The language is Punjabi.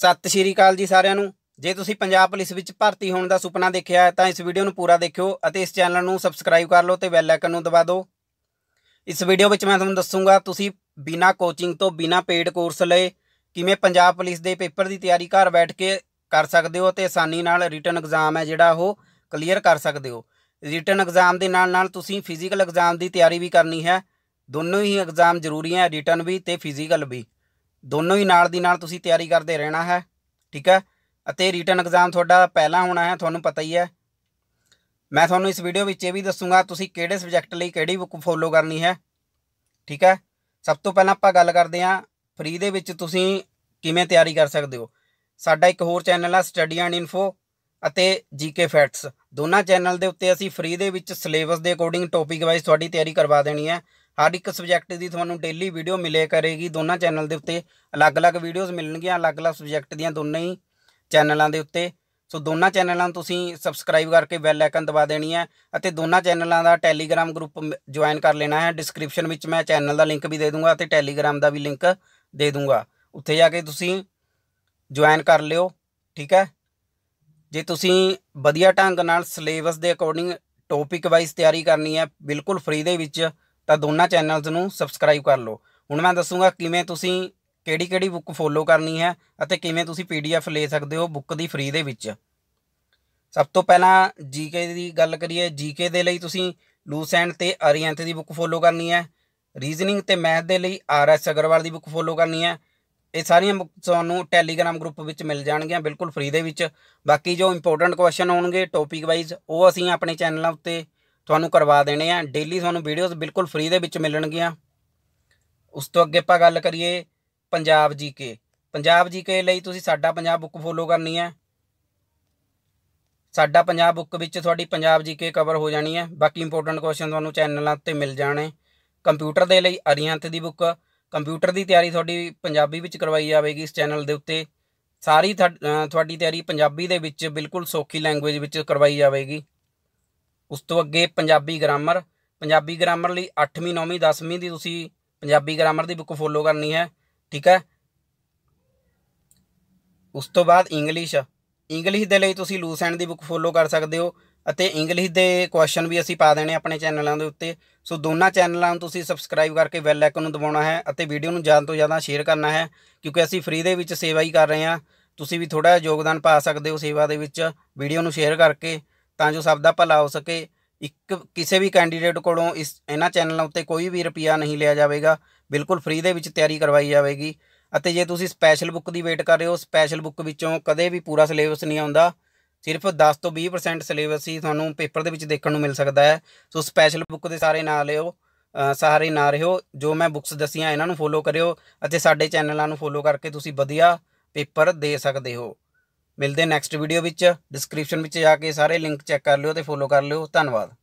ਸਤਿ ਸ਼੍ਰੀ ਅਕਾਲ ਜੀ ਸਾਰਿਆਂ ਨੂੰ ਜੇ ਤੁਸੀਂ ਪੰਜਾਬ ਪੁਲਿਸ ਵਿੱਚ ਭਰਤੀ ਹੋਣ ਦਾ ਸੁਪਨਾ ਦੇਖਿਆ ਹੈ ਤਾਂ ਇਸ ਵੀਡੀਓ ਨੂੰ ਪੂਰਾ ਦੇਖਿਓ ਅਤੇ ਇਸ ਚੈਨਲ ਨੂੰ ਸਬਸਕ੍ਰਾਈਬ ਕਰ ਲਓ ਤੇ ਬੈਲ ਆਈਕਨ ਨੂੰ ਦਬਾ ਦਿਓ ਇਸ ਵੀਡੀਓ ਵਿੱਚ ਮੈਂ ਤੁਹਾਨੂੰ ਦੱਸੂਗਾ ਤੁਸੀਂ ਬਿਨਾ ਕੋਚਿੰਗ ਤੋਂ ਬਿਨਾ ਪੇਡ ਕੋਰਸ ਲਏ ਕਿਵੇਂ ਪੰਜਾਬ ਪੁਲਿਸ ਦੇ ਪੇਪਰ ਦੀ ਤਿਆਰੀ ਘਰ ਬੈਠ ਕੇ ਕਰ ਸਕਦੇ ਹੋ ਤੇ ਆਸਾਨੀ ਨਾਲ ਰਿਟਨ ਐਗਜ਼ਾਮ ਹੈ ਜਿਹੜਾ ਉਹ ਕਲੀਅਰ ਕਰ ਸਕਦੇ ਹੋ ਰਿਟਨ ਐਗਜ਼ਾਮ ਦੇ ਨਾਲ ਨਾਲ ਤੁਸੀਂ ਫਿਜ਼ੀਕਲ ਐਗਜ਼ਾਮ ਦੀ ਤਿਆਰੀ ਵੀ ਕਰਨੀ ਹੈ ਦੋਨੋਂ ਹੀ ਐਗਜ਼ਾਮ ਜ਼ਰੂਰੀ ਹੈ ਰਿਟਨ ਵੀ ਤੇ ਫਿਜ਼ੀਕਲ ਵੀ ਦੋਨੋਂ ਹੀ ਨਾਲ ਦੀ ਨਾਲ ਤੁਸੀਂ ਤਿਆਰੀ ਕਰਦੇ ਰਹਿਣਾ ਹੈ ਠੀਕ ਹੈ ਅਤੇ ਰਿਟਨ ਐਗਜ਼ਾਮ ਤੁਹਾਡਾ ਪਹਿਲਾਂ ਹੋਣਾ ਹੈ ਤੁਹਾਨੂੰ ਪਤਾ ਹੀ ਹੈ ਮੈਂ ਤੁਹਾਨੂੰ ਇਸ ਵੀਡੀਓ ਵਿੱਚ ਇਹ ਵੀ ਦੱਸੂਗਾ ਤੁਸੀਂ ਕਿਹੜੇ ਸਬਜੈਕਟ ਲਈ ਕਿਹੜੀ ਬੁੱਕ ਫੋਲੋ ਕਰਨੀ ਹੈ ਠੀਕ ਹੈ ਸਭ ਤੋਂ ਪਹਿਲਾਂ ਆਪਾਂ ਗੱਲ ਕਰਦੇ ਹਾਂ ਫ੍ਰੀ ਦੇ ਵਿੱਚ ਤੁਸੀਂ ਕਿਵੇਂ ਤਿਆਰੀ ਕਰ ਸਕਦੇ ਹੋ ਸਾਡਾ ਇੱਕ ਹੋਰ ਚੈਨਲ ਹੈ ਸਟੱਡੀ ਐਂਡ ਇਨਫੋ ਅਤੇ ਜੀਕੇ ਫੈਕਟਸ ਦੋਨਾਂ ਚੈਨਲ ਦੇ ਉੱਤੇ ਅਸੀਂ ਫ੍ਰੀ ਦੇ ਵਿੱਚ ਸਿਲੇਬਸ ਦੇ ਅਕੋਰਡਿੰਗ ਟੌਪਿਕ ਵਾਈਜ਼ ਤੁਹਾਡੀ ਤਿਆਰੀ ਕਰਵਾ ਦੇਣੀ ਹੈ ਹਰ ਇੱਕ ਸਬਜੈਕਟ ਦੀ ਤੁਹਾਨੂੰ ਡੇਲੀ ਵੀਡੀਓ ਮਿਲੇ ਕਰੇਗੀ ਦੋਨਾਂ ਚੈਨਲ ਦੇ ਉੱਤੇ ਅਲੱਗ-ਅਲੱਗ ਵੀਡੀਓਜ਼ ਮਿਲਣਗੀਆਂ ਅਲੱਗ-ਅਲੱਗ ਸਬਜੈਕਟ ਦੀਆਂ ਦੋਨਾਂ ਹੀ ਚੈਨਲਾਂ ਦੇ ਉੱਤੇ ਸੋ ਦੋਨਾਂ ਚੈਨਲਾਂ ਨੂੰ ਤੁਸੀਂ ਸਬਸਕ੍ਰਾਈਬ ਕਰਕੇ ਬੈਲ ਆਈਕਨ ਦਬਾ ਦੇਣੀ ਹੈ ਅਤੇ ਦੋਨਾਂ ਚੈਨਲਾਂ ਦਾ ਟੈਲੀਗ੍ਰam ਗਰੁੱਪ ਜੁਆਇਨ ਕਰ ਲੈਣਾ ਹੈ ਡਿਸਕ੍ਰਿਪਸ਼ਨ ਵਿੱਚ ਮੈਂ ਚੈਨਲ ਦਾ ਲਿੰਕ ਵੀ ਦੇ ਦੂੰਗਾ ਅਤੇ ਟੈਲੀਗ੍ਰam ਦਾ ਵੀ ਲਿੰਕ ਦੇ ਦੂੰਗਾ ਉੱਥੇ ਜਾ ਕੇ ਤੁਸੀਂ ਜੁਆਇਨ ਕਰ ਲਿਓ ਠੀਕ ਹੈ ਜੇ ਤੁਸੀਂ ਵਧੀਆ ਢੰਗ ਨਾਲ ਸਿਲੇਬਸ ਦੇ ਅਕੋਰਡਿੰਗ ਟੌਪਿਕ ਵਾਈਜ਼ ਤਿਆਰੀ ਕਰਨੀ ਹੈ ਬਿਲਕੁਲ ਫ੍ਰੀ ਦੇ ਵਿੱਚ ਤਾਂ ਦੋਨਾਂ ਚੈਨਲਸ ਨੂੰ ਸਬਸਕ੍ਰਾਈਬ ਕਰ ਲਓ ਹੁਣ ਮੈਂ ਦੱਸੂਗਾ ਕਿਵੇਂ ਤੁਸੀਂ ਕਿਹੜੀ ਕਿਹੜੀ ਬੁੱਕ ਫੋਲੋ ਕਰਨੀ ਹੈ ਅਤੇ ਕਿਵੇਂ ਤੁਸੀਂ ਪੀਡੀਐਫ ਲੈ ਸਕਦੇ ਹੋ ਬੁੱਕ ਦੀ ਫ੍ਰੀ ਦੇ ਵਿੱਚ ਸਭ ਤੋਂ ਪਹਿਲਾਂ ਜੀਕੇ ਦੀ ਗੱਲ ਕਰੀਏ ਜੀਕੇ ਦੇ ਲਈ ਤੁਸੀਂ ਲੂਸੈਂਡ ਤੇ ਅਰੀਅੰਤ ਦੀ ਬੁੱਕ ਫੋਲੋ ਕਰਨੀ ਹੈ ਰੀਜ਼ਨਿੰਗ ਤੇ ਮੈਥ ਦੇ ਲਈ ਆਰ ਐਸ ਅਗਰਵਾਲ ਦੀ ਬੁੱਕ ਫੋਲੋ ਕਰਨੀ ਹੈ ਇਹ ਸਾਰੀਆਂ ਬੁੱਕਸ ਤੁਹਾਨੂੰ ਟੈਲੀਗ੍ਰਾਮ ਗਰੁੱਪ ਵਿੱਚ ਮਿਲ ਜਾਣਗੀਆਂ ਬਿਲਕੁਲ ਫ੍ਰੀ ਦੇ ਵਿੱਚ ਬਾਕੀ ਜੋ ਇੰਪੋਰਟੈਂਟ ਕੁਐਸਚਨ ਹੋਣਗੇ ਟੌਪਿਕ ਵਾਈਜ਼ ਉਹ ਅਸੀਂ ਆਪਣੇ ਚੈਨਲਾਂ ਉੱਤੇ ਤੁਹਾਨੂੰ ਕਰਵਾ ਦੇਣੇ ਆ ਡੇਲੀ ਤੁਹਾਨੂੰ ਵੀਡੀਓਜ਼ ਬਿਲਕੁਲ ਫ੍ਰੀ ਦੇ ਵਿੱਚ ਮਿਲਣਗੀਆਂ ਉਸ ਤੋਂ ਅੱਗੇ ਆਪਾਂ ਗੱਲ ਕਰੀਏ ਪੰਜਾਬ ਜੀਕੇ ਪੰਜਾਬ ਜੀਕੇ ਲਈ ਤੁਸੀਂ ਸਾਡਾ ਪੰਜਾਬ ਬੁੱਕ ਫੋਲੋ ਕਰਨੀ ਹੈ ਸਾਡਾ ਪੰਜਾਬ ਬੁੱਕ ਵਿੱਚ ਤੁਹਾਡੀ ਪੰਜਾਬ ਜੀਕੇ ਕਵਰ ਹੋ ਜਾਣੀ ਹੈ ਬਾਕੀ ਇੰਪੋਰਟੈਂਟ ਕੁਐਸਚਨ ਤੁਹਾਨੂੰ ਚੈਨਲਾਂ ਉੱਤੇ ਮਿਲ ਜਾਣੇ ਕੰਪਿਊਟਰ ਦੇ ਲਈ ਅਰੀਅੰਤ ਦੀ ਬੁੱਕ ਕੰਪਿਊਟਰ ਦੀ ਤਿਆਰੀ ਤੁਹਾਡੀ ਪੰਜਾਬੀ ਵਿੱਚ ਕਰਵਾਈ ਜਾਵੇਗੀ ਇਸ ਚੈਨਲ ਦੇ ਉੱਤੇ ਸਾਰੀ ਤੁਹਾਡੀ ਤਿਆਰੀ ਪੰਜਾਬੀ ਦੇ ਵਿੱਚ ਬਿਲਕੁਲ ਸੌਖੀ ਲੈਂਗੁਏਜ ਵਿੱਚ ਕਰਵਾਈ ਜਾਵੇਗੀ ਉਸ ਤੋਂ ਅੱਗੇ ਪੰਜਾਬੀ ਗ੍ਰਾਮਰ ਪੰਜਾਬੀ ਗ੍ਰਾਮਰ ਲਈ 8ਵੀਂ 9ਵੀਂ 10ਵੀਂ ਦੀ ਤੁਸੀਂ ਪੰਜਾਬੀ ਗ੍ਰਾਮਰ ਦੀ ਬੁੱਕ ਫੋਲੋ ਕਰਨੀ ਹੈ ਠੀਕ ਹੈ ਉਸ ਤੋਂ ਬਾਅਦ ਇੰਗਲਿਸ਼ ਇੰਗਲਿਸ਼ ਦੇ ਲਈ ਤੁਸੀਂ ਐਂਡ ਦੀ ਬੁੱਕ ਫੋਲੋ ਕਰ ਸਕਦੇ ਹੋ ਅਤੇ ਇੰਗਲਿਸ਼ ਦੇ ਕੁਐਸਚਨ ਵੀ ਅਸੀਂ ਪਾ ਦੇਣੇ ਆਪਣੇ ਚੈਨਲਾਂ ਦੇ ਉੱਤੇ ਸੋ ਦੋਨਾਂ ਚੈਨਲਾਂ ਨੂੰ ਤੁਸੀਂ ਸਬਸਕ੍ਰਾਈਬ ਕਰਕੇ ਬੈਲ ਆਈਕਨ ਨੂੰ ਦਬਾਉਣਾ ਹੈ ਅਤੇ ਵੀਡੀਓ ਨੂੰ ਜ਼ਿਆਦਾ ਤੋਂ ਜ਼ਿਆਦਾ ਸ਼ੇਅਰ ਕਰਨਾ ਹੈ ਕਿਉਂਕਿ ਅਸੀਂ ਫ੍ਰੀ ਦੇ ਵਿੱਚ ਸੇਵਾ ਹੀ ਕਰ ਰਹੇ ਹਾਂ ਤੁਸੀਂ ਵੀ ਥੋੜਾ ਯੋਗਦਾਨ ਪਾ ਸਕਦੇ ਹੋ ਸੇਵਾ ਦੇ ਵਿੱਚ ਵੀਡੀਓ ਨੂੰ ਸ਼ੇਅਰ ਕਰਕੇ ਤਾਂ ਜੋ ਸਭ ਦਾ ਭਲਾ ਹੋ ਸਕੇ ਇੱਕ ਕਿਸੇ ਵੀ ਕੈਂਡੀਡੇਟ ਕੋਲੋਂ ਇਸ ਇਹਨਾਂ ਚੈਨਲਾਂ ਉੱਤੇ ਕੋਈ ਵੀ ਰੁਪਿਆ ਨਹੀਂ ਲਿਆ ਜਾਵੇਗਾ ਬਿਲਕੁਲ ਫ੍ਰੀ ਦੇ ਵਿੱਚ ਤਿਆਰੀ ਕਰਵਾਈ ਜਾਵੇਗੀ ਅਤੇ ਜੇ ਤੁਸੀਂ ਸਪੈਸ਼ਲ ਬੁੱਕ ਦੀ ਵੇਟ ਕਰ ਰਹੇ ਹੋ ਸਪੈਸ਼ਲ ਬੁੱਕ ਵਿੱਚੋਂ ਕਦੇ ਵੀ ਪੂਰਾ ਸਿਲੇਬਸ ਨਹੀਂ ਆਉਂਦਾ ਸਿਰਫ 10 ਤੋਂ 20% ਸਿਲੇਬਸ ਹੀ ਤੁਹਾਨੂੰ ਪੇਪਰ ਦੇ ਵਿੱਚ ਦੇਖਣ ਨੂੰ ਮਿਲ ਸਕਦਾ ਹੈ ਸੋ ਸਪੈਸ਼ਲ ਬੁੱਕ ਦੇ ਸਾਰੇ ਨਾ ਲਿਓ ਸਾਰੇ ਨਾ ਰਹੋ ਜੋ ਮੈਂ ਬੁੱਕਸ ਦਸੀਆਂ ਇਹਨਾਂ ਨੂੰ ਫੋਲੋ ਕਰਿਓ ਅਤੇ ਸਾਡੇ ਚੈਨਲਾਂ ਨੂੰ ਫੋਲੋ ਕਰਕੇ ਤੁਸੀਂ ਵਧੀਆ ਪੇਪਰ ਦੇ ਸਕਦੇ ਹੋ ਮਿਲਦੇ ਨੈਕਸਟ ਵੀਡੀਓ ਵਿੱਚ ਡਿਸਕ੍ਰਿਪਸ਼ਨ ਵਿੱਚ ਜਾ ਕੇ ਸਾਰੇ ਲਿੰਕ ਚੈੱਕ ਕਰ ਲਿਓ ਤੇ ਫੋਲੋ ਕਰ ਲਿਓ ਧੰਨਵਾਦ